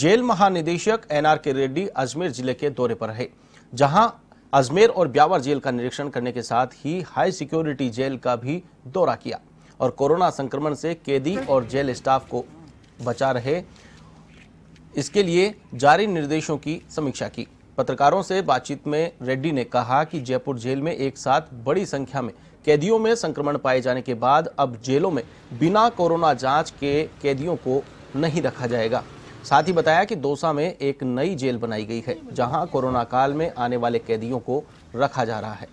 jail महानिदेशक are के रेड्डी अजमेर जिले के दौरे पर रहे जहां अजमेर और ब्यावर जेल का निरीक्षण करने के साथ ही हाई सिक्योरिटी जेल का भी दौरा किया और कोरोना संक्रमण से कैदी और जेल स्टाफ को बचा रहे इसके लिए जारी निर्देशों की समीक्षा की पत्रकारों से बातचीत में रेड्डी ने कहा कि जयपुर जेल में एक साथ बड़ी संख्या में कैदियों में संक्रमण पाए जाने के बाद अब जेलों में बिना कोरोना जांच के कैदियों को नहीं रखा जाएगा साथ ही बताया कि दोसा में एक नई जेल बनाई गई है जहां कोरोना काल में आने वाले कैदियों को रखा जा रहा है